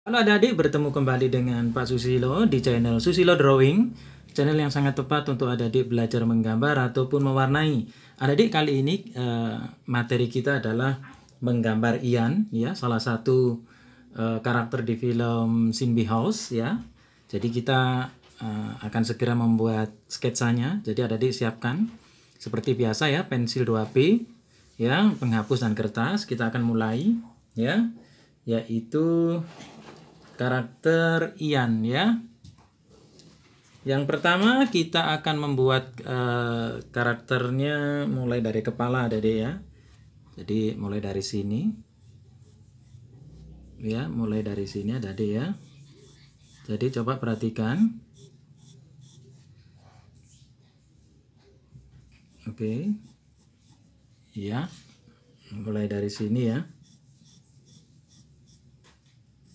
Halo adik-adik, bertemu kembali dengan Pak Susilo di channel Susilo Drawing Channel yang sangat tepat untuk adik-adik belajar menggambar ataupun mewarnai Adik-adik kali ini eh, materi kita adalah menggambar Ian ya, Salah satu eh, karakter di film Simbi House ya Jadi kita eh, akan segera membuat sketsanya Jadi adik-adik siapkan seperti biasa ya pensil 2B ya penghapus dan kertas kita akan mulai ya yaitu karakter ian ya. Yang pertama kita akan membuat uh, karakternya mulai dari kepala Dede ya. Jadi mulai dari sini. Ya, mulai dari sini Dede ya. Jadi coba perhatikan. Oke. Okay. Ya. Mulai dari sini ya.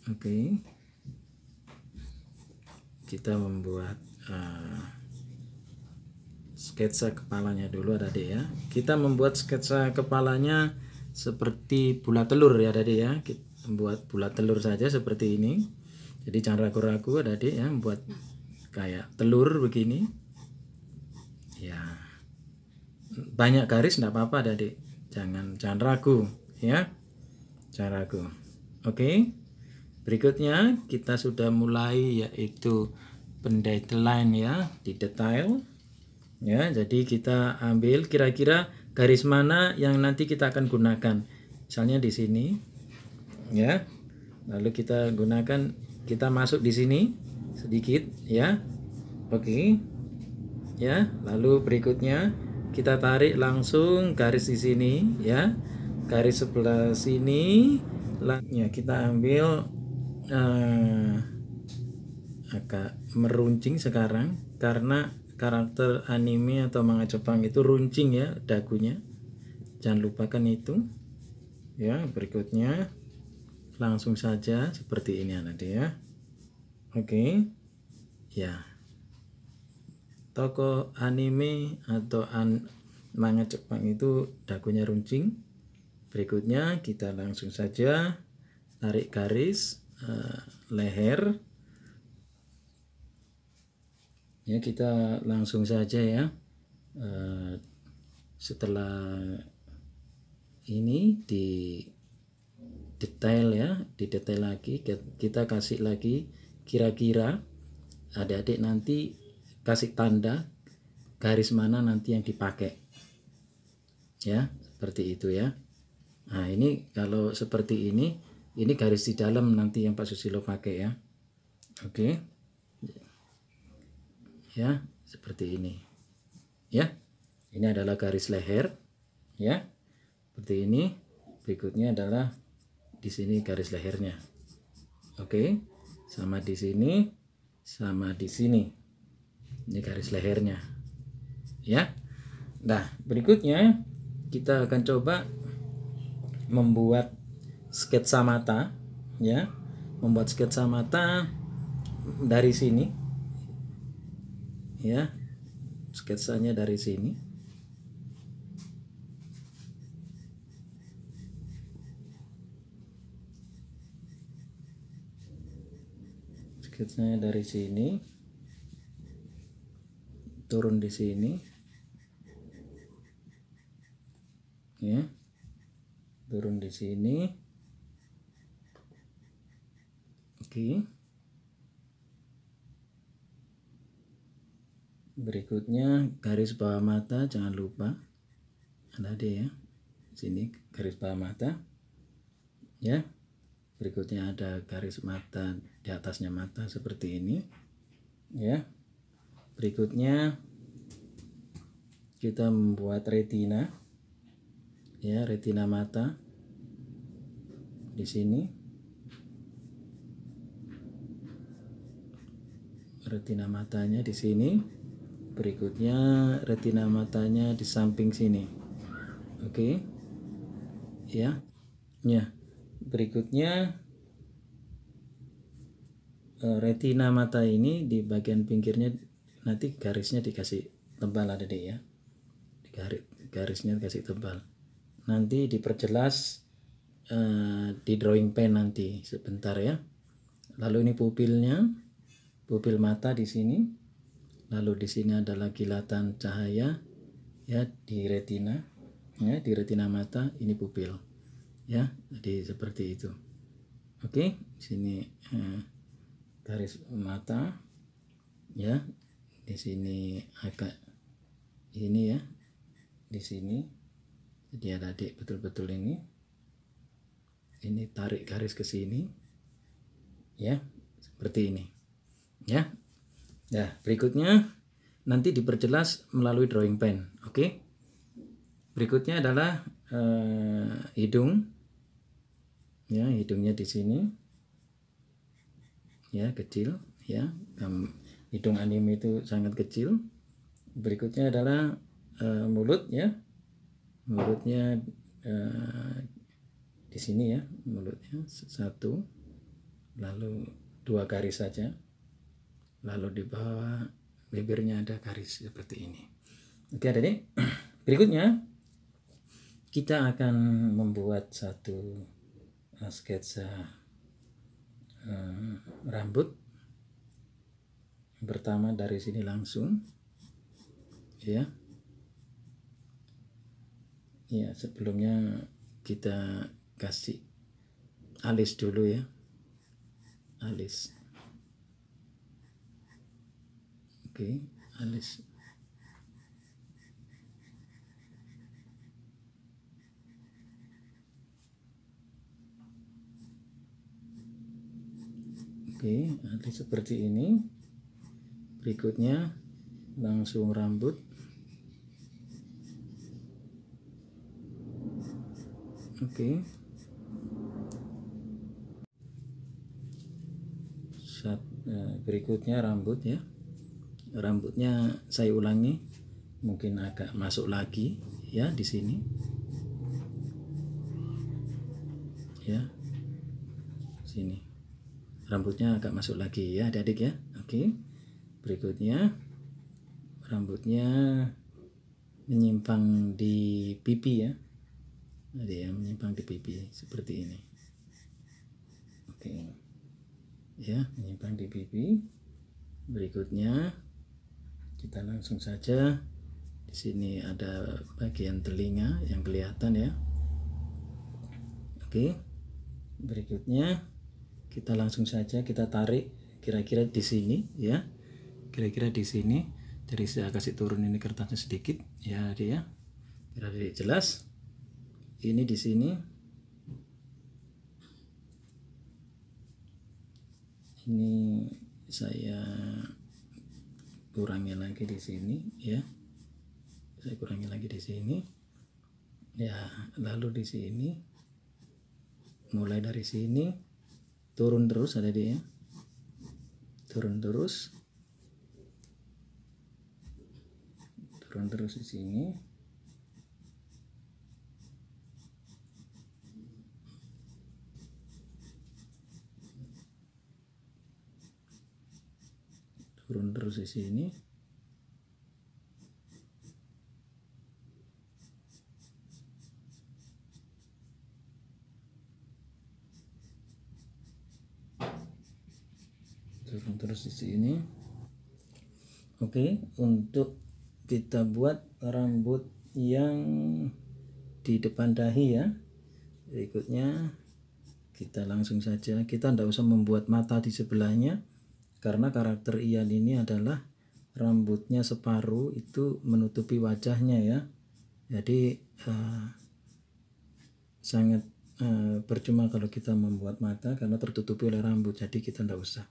Oke. Okay kita membuat uh, sketsa kepalanya dulu ada deh ya kita membuat sketsa kepalanya seperti bulat telur ya tadi ya kita membuat bulat telur saja seperti ini jadi jangan ragu-ragu ada deh ya buat kayak telur begini ya banyak garis tidak apa-apa adik jangan jangan ragu ya jangan ragu oke okay? Berikutnya kita sudah mulai yaitu pendetailan ya di detail ya jadi kita ambil kira-kira garis mana yang nanti kita akan gunakan misalnya di sini ya lalu kita gunakan kita masuk di sini sedikit ya oke ya lalu berikutnya kita tarik langsung garis di sini ya garis sebelah sini ya kita ambil uh, agak meruncing sekarang karena karakter anime atau manga Jepang itu runcing ya dagunya. Jangan lupakan itu. Ya, berikutnya langsung saja seperti ini nanti ya. Oke. Okay. Ya. Toko anime atau an manga Jepang itu dagunya runcing. Berikutnya kita langsung saja tarik garis Eh, leher ya kita langsung saja ya eh, setelah ini di detail ya di detail lagi kita kasih lagi kira-kira adik-adik nanti kasih tanda garis mana nanti yang dipakai ya seperti itu ya nah ini kalau seperti ini ini garis di dalam nanti yang Pak Susilo pakai ya oke okay. ya seperti ini ya ini adalah garis leher ya seperti ini berikutnya adalah di sini garis lehernya oke okay. sama di sini sama di sini ini garis lehernya ya nah berikutnya kita akan coba membuat sketsa mata ya membuat sketsa mata dari sini ya sketsanya dari sini sketsanya dari sini turun di sini ya turun di sini lagi. Berikutnya garis bawah mata jangan lupa. Ada dia ya. Sini garis bawah mata. Ya. Berikutnya ada garis mata di atasnya mata seperti ini. Ya. Berikutnya kita membuat retina. Ya, retina mata di sini retina matanya di sini. Berikutnya retina matanya di samping sini. Oke. Okay. Ya. Ya. Berikutnya e, retina mata ini di bagian pinggirnya nanti garisnya dikasih tebal ada deh ya. Garis garisnya dikasih tebal. Nanti diperjelas Uh, di drawing pen nanti sebentar ya. Lalu ini pupilnya pupil mata di sini. Lalu di sini adalah kilatan cahaya ya di retina ya di retina mata ini pupil ya jadi seperti itu oke di sini eh, garis mata ya di sini agak ini ya di sini jadi ada adik betul-betul ini ini tarik garis ke sini ya seperti ini Ya. Ya, berikutnya nanti diperjelas melalui drawing pen. Oke. Berikutnya adalah eh, hidung. Ya, hidungnya di sini. Ya, kecil, ya. hidung anime itu sangat kecil. Berikutnya adalah eh, mulut ya. Mulutnya eh, di sini ya, mulutnya satu. Lalu dua garis saja lalu di bawah bibirnya ada garis seperti ini oke ada nih berikutnya kita akan membuat satu eh, sketsa uh, rambut pertama dari sini langsung ya ya sebelumnya kita kasih alis dulu ya alis okay alis oke nanti seperti ini berikutnya langsung rambut oke okay. Eh, berikutnya rambut ya rambutnya saya ulangi mungkin agak masuk lagi ya di sini ya sini rambutnya agak masuk lagi ya adik-adik ya oke berikutnya rambutnya menyimpang di pipi ya ada ya menyimpang di pipi seperti ini oke ya menyimpang di pipi berikutnya kita langsung saja di sini ada bagian telinga yang kelihatan ya oke berikutnya kita langsung saja kita tarik kira-kira di sini ya kira-kira di sini jadi saya kasih turun ini kertasnya sedikit ya dia ya. kira-kira jelas ini di sini ini saya kurangi lagi di sini ya saya kurangi lagi di sini ya lalu di sini mulai dari sini turun terus ada dia ya. turun terus turun terus di sini turun terus di sini turun terus di sini oke untuk kita buat rambut yang di depan dahi ya berikutnya kita langsung saja kita tidak usah membuat mata di sebelahnya karena karakter Ian ini adalah rambutnya separuh itu menutupi wajahnya ya jadi uh, sangat uh, percuma kalau kita membuat mata karena tertutupi oleh rambut jadi kita tidak usah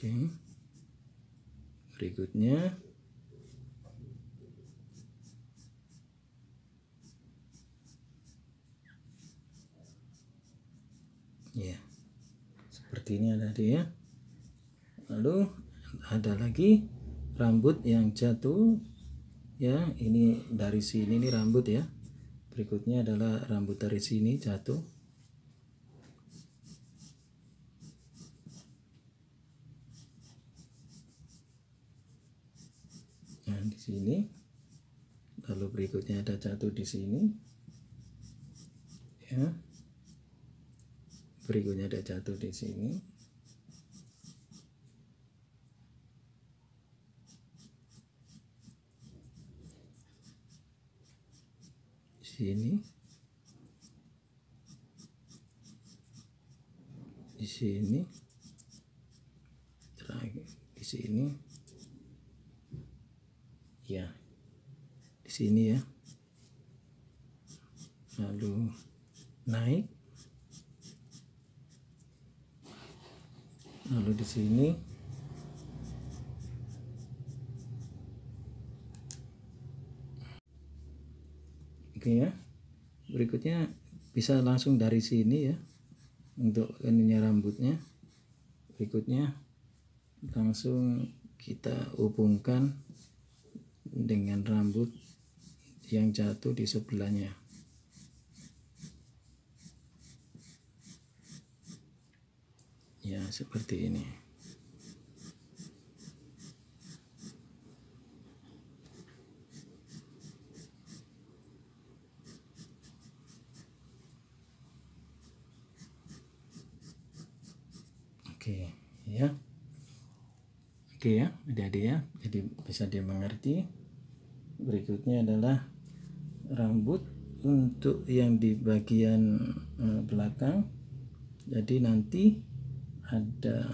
Oke, okay. berikutnya ya seperti ini ada dia lalu ada lagi rambut yang jatuh ya ini dari sini ini rambut ya berikutnya adalah rambut dari sini jatuh nah di sini lalu berikutnya ada jatuh di sini ya berikutnya ada jatuh di sini di sini di sini terakhir di sini ya di sini ya lalu naik lalu di sini oke ya berikutnya bisa langsung dari sini ya untuk ininya rambutnya berikutnya langsung kita hubungkan dengan rambut yang jatuh di sebelahnya ya seperti ini oke ya oke ya adik-adik ya jadi bisa dia mengerti berikutnya adalah rambut untuk yang di bagian eh, belakang jadi nanti ada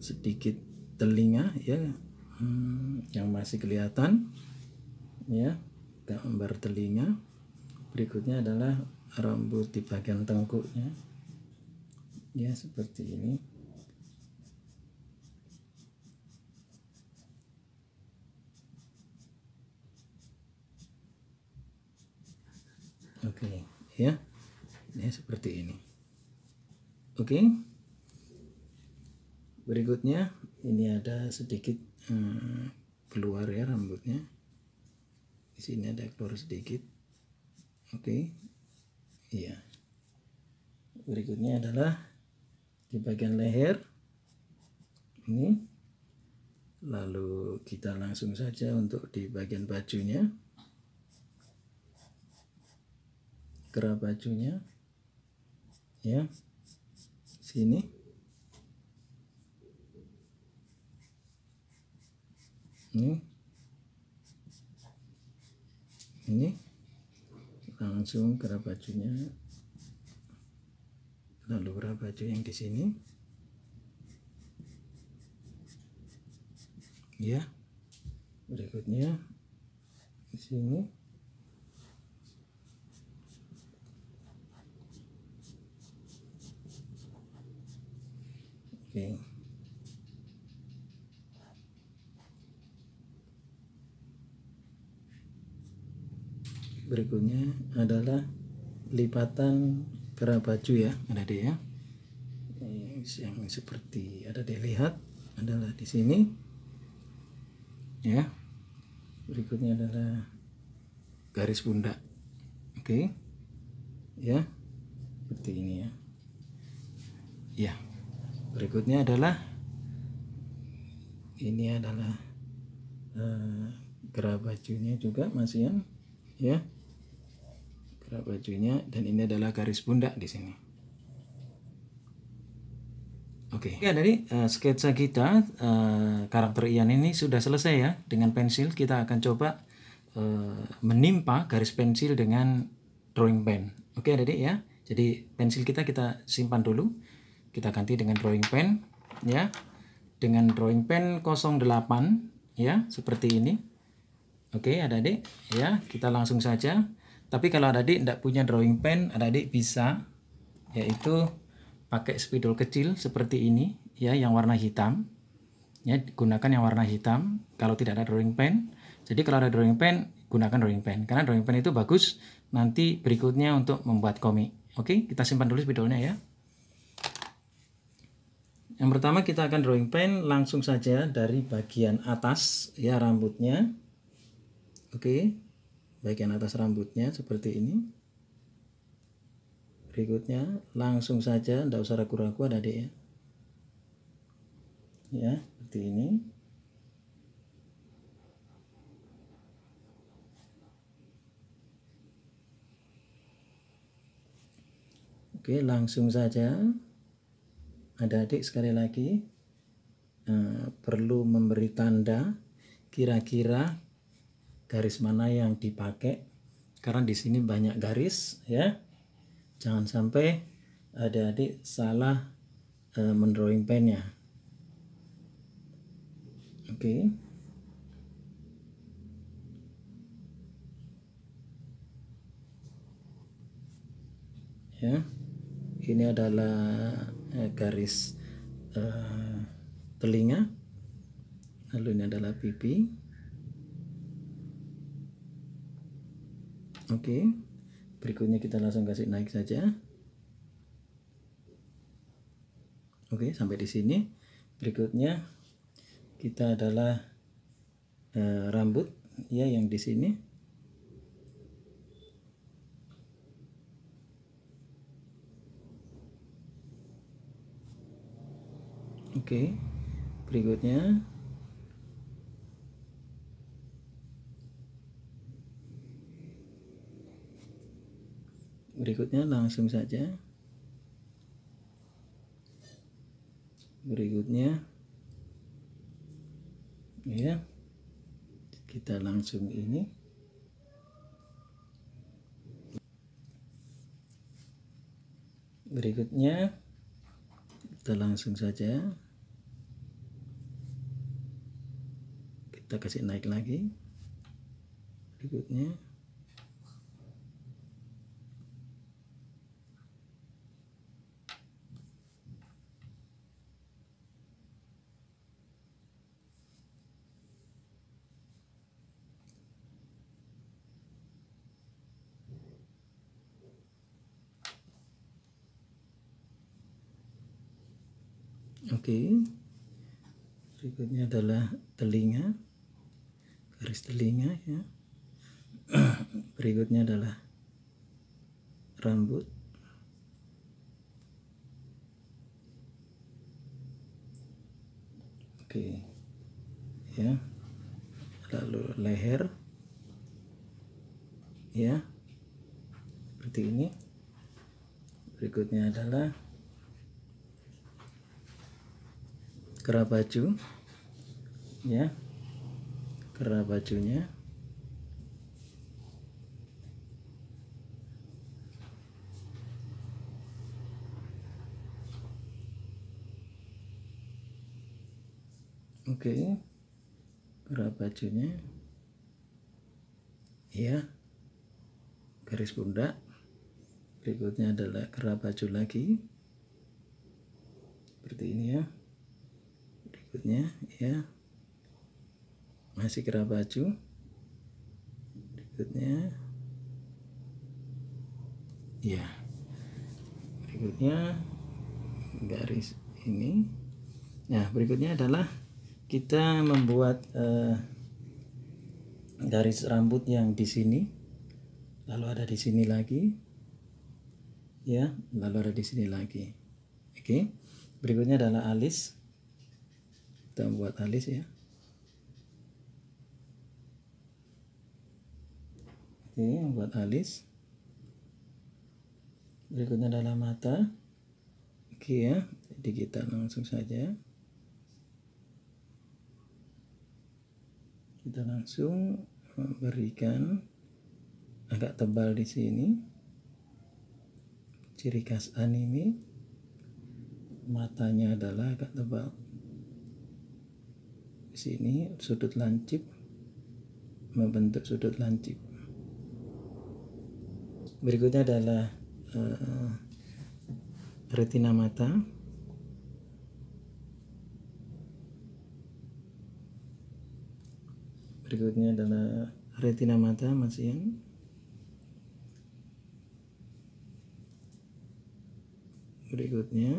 sedikit telinga ya hmm, yang masih kelihatan ya gambar telinga berikutnya adalah rambut di bagian tengkuknya ya seperti ini oke ya ya seperti ini Oke. Okay. Berikutnya ini ada sedikit hmm, keluar ya rambutnya. Di sini ada keluar sedikit. Oke. Okay. Iya. Berikutnya adalah di bagian leher. Ini. Lalu kita langsung saja untuk di bagian bajunya. Kerah bajunya. Ya sini ini ini langsung ke bajunya lalu gerah baju yang di sini ya berikutnya di sini Oke. Berikutnya adalah lipatan kerah baju ya, ada dia ya. Yang seperti ada dia lihat adalah di sini. Ya. Berikutnya adalah garis pundak. Oke. Ya. Seperti ini ya. Ya berikutnya adalah ini adalah eh, gerah bajunya juga Mas Ian ya gerak bajunya dan ini adalah garis pundak di sini Oke. Okay. Ya dari uh, sketsa kita uh, karakter Ian ini sudah selesai ya dengan pensil kita akan coba uh, menimpa garis pensil dengan drawing pen. Oke okay, adik ya. Jadi pensil kita kita simpan dulu kita ganti dengan drawing pen ya dengan drawing pen 08 ya seperti ini oke ada adik ya kita langsung saja tapi kalau ada adik tidak punya drawing pen ada adik bisa yaitu pakai spidol kecil seperti ini ya yang warna hitam ya gunakan yang warna hitam kalau tidak ada drawing pen jadi kalau ada drawing pen gunakan drawing pen karena drawing pen itu bagus nanti berikutnya untuk membuat komik oke kita simpan dulu spidolnya ya yang pertama kita akan drawing pen langsung saja dari bagian atas ya rambutnya. Oke. Bagian atas rambutnya seperti ini. Berikutnya langsung saja tidak usah ragu-ragu ada ya. Ya, seperti ini. Oke, langsung saja adik-adik sekali lagi uh, perlu memberi tanda kira-kira garis mana yang dipakai karena di sini banyak garis ya jangan sampai adik-adik salah uh, mendrawing pennya oke okay. ya ini adalah Eh, garis eh, telinga lalu ini adalah pipi oke berikutnya kita langsung kasih naik saja oke sampai di sini berikutnya kita adalah eh, rambut ya yang di sini oke berikutnya berikutnya langsung saja berikutnya ya kita langsung ini berikutnya kita langsung saja kita kasih naik lagi berikutnya Oke, okay. berikutnya adalah telinga garis telinga ya berikutnya adalah rambut oke ya lalu leher ya seperti ini berikutnya adalah kerah baju ya kerah bajunya oke okay. kerah bajunya ya garis pundak berikutnya adalah kerah baju lagi seperti ini ya berikutnya ya masih kerah baju berikutnya ya berikutnya garis ini nah berikutnya adalah kita membuat uh, garis rambut yang di sini lalu ada di sini lagi ya lalu ada di sini lagi oke berikutnya adalah alis kita buat alis ya Oke, buat alis. Berikutnya adalah mata. Oke ya, jadi kita langsung saja. Kita langsung berikan agak tebal di sini. Ciri khas anime matanya adalah agak tebal. Di sini sudut lancip membentuk sudut lancip berikutnya adalah uh, retina mata berikutnya adalah retina mata masih Ian berikutnya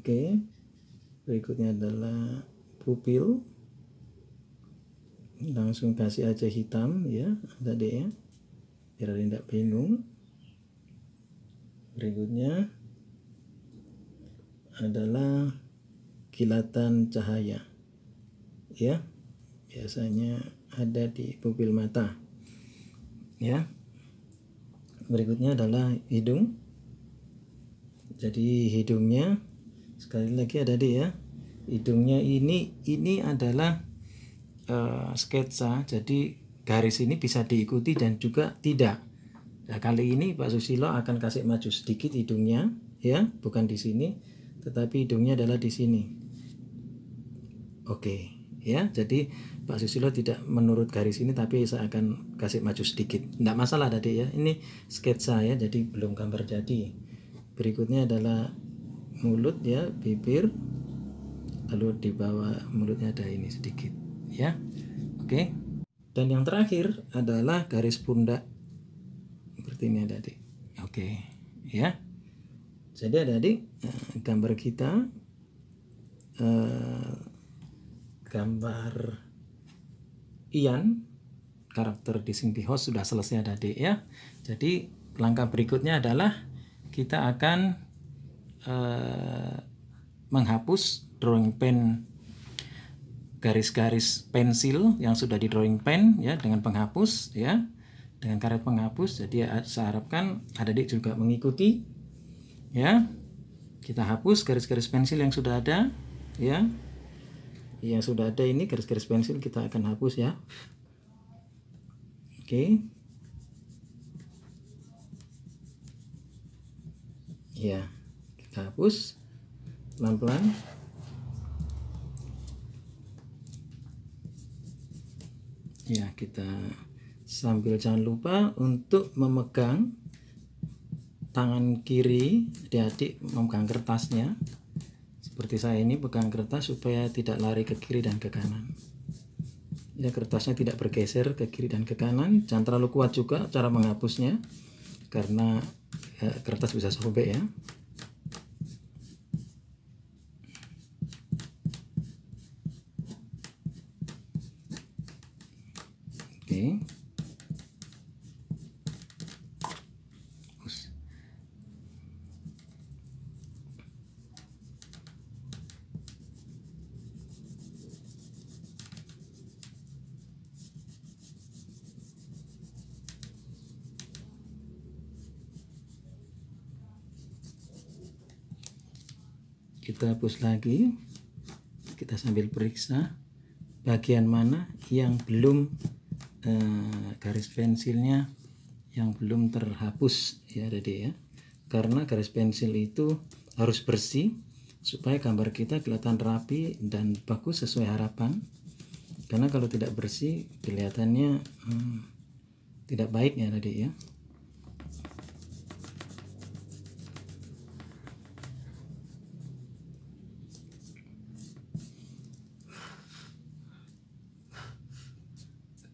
oke okay. berikutnya adalah pupil langsung kasih aja hitam ya tadi ya biar tidak bingung berikutnya adalah kilatan cahaya ya biasanya ada di pupil mata ya berikutnya adalah hidung jadi hidungnya sekali lagi ada di ya hidungnya ini ini adalah Eh, sketsa jadi garis ini bisa diikuti dan juga tidak nah kali ini Pak Susilo akan kasih maju sedikit hidungnya ya bukan di sini tetapi hidungnya adalah di sini oke ya jadi Pak Susilo tidak menurut garis ini tapi saya akan kasih maju sedikit tidak masalah tadi ya ini sketsa ya jadi belum gambar jadi berikutnya adalah mulut ya bibir lalu di bawah mulutnya ada ini sedikit ya. Oke. Dan yang terakhir adalah garis pundak seperti ini ada tadi. Oke, ya. Jadi ada tadi eh, gambar kita eh, gambar Ian karakter di Sing Host sudah selesai ada tadi ya. Jadi langkah berikutnya adalah kita akan eh, menghapus drawing pen garis-garis pensil yang sudah di drawing pen ya dengan penghapus ya dengan karet penghapus jadi eh, saya harapkan ada adik juga mengikuti ya kita hapus garis-garis pensil yang sudah ada ya yang sudah ada ini garis-garis pensil kita akan hapus ya oke ya kita hapus pelan-pelan ya kita sambil jangan lupa untuk memegang tangan kiri adik-adik memegang kertasnya seperti saya ini pegang kertas supaya tidak lari ke kiri dan ke kanan ya kertasnya tidak bergeser ke kiri dan ke kanan jangan terlalu kuat juga cara menghapusnya karena ya, kertas bisa sobek ya kita hapus lagi kita sambil periksa bagian mana yang belum eh, garis pensilnya yang belum terhapus ya Dede ya karena garis pensil itu harus bersih supaya gambar kita kelihatan rapi dan bagus sesuai harapan karena kalau tidak bersih kelihatannya hmm, tidak baik ya tadi ya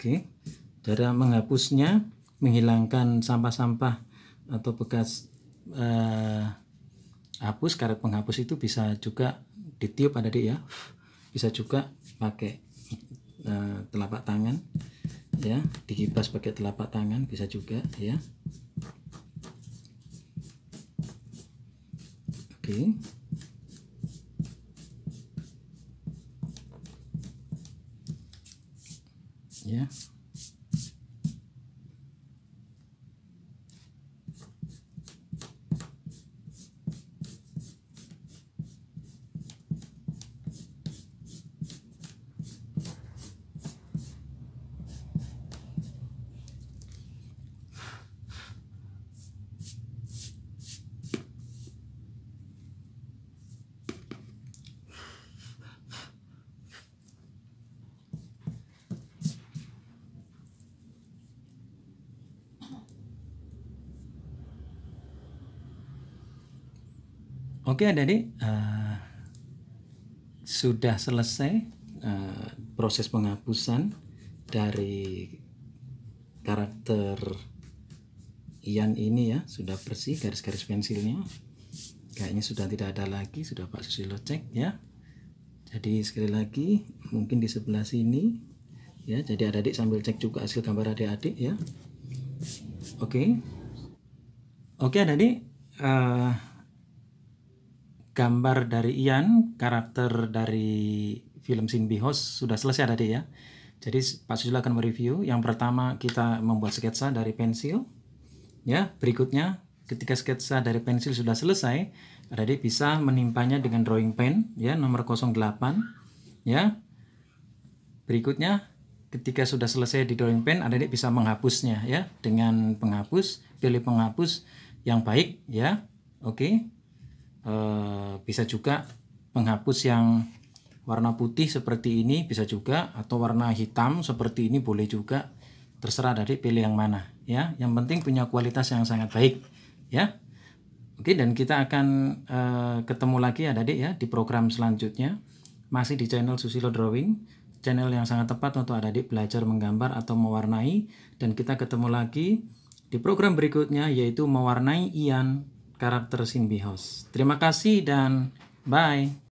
Oke. Cara menghapusnya menghilangkan sampah-sampah atau bekas eh, hapus karet penghapus itu bisa juga ditiup ada dia ya. Bisa juga pakai eh, telapak tangan ya, dikipas pakai telapak tangan bisa juga ya. Oke. Oke, adik-adik, uh, sudah selesai uh, proses penghapusan dari karakter Ian ini ya, sudah bersih garis-garis pensilnya. Kayaknya sudah tidak ada lagi, sudah Pak Susilo cek ya. Jadi sekali lagi, mungkin di sebelah sini ya. Jadi adik-adik sambil cek juga hasil gambar adik-adik ya. Oke. Okay. Oke, okay, adik-adik. Uh, gambar dari Ian, karakter dari film Bihos sudah selesai tadi ya. Jadi Pak Susilo akan mereview. Yang pertama kita membuat sketsa dari pensil. Ya, berikutnya ketika sketsa dari pensil sudah selesai, Adik bisa menimpanya dengan drawing pen ya nomor 08 ya. Berikutnya ketika sudah selesai di drawing pen, Adik bisa menghapusnya ya dengan penghapus, pilih penghapus yang baik ya. Oke. Eh, bisa juga menghapus yang warna putih seperti ini bisa juga atau warna hitam seperti ini boleh juga terserah dari pilih yang mana ya yang penting punya kualitas yang sangat baik ya oke dan kita akan uh, ketemu lagi ya adik ya di program selanjutnya masih di channel Susilo Drawing channel yang sangat tepat untuk adik belajar menggambar atau mewarnai dan kita ketemu lagi di program berikutnya yaitu mewarnai Ian karakter House. Terima kasih dan bye.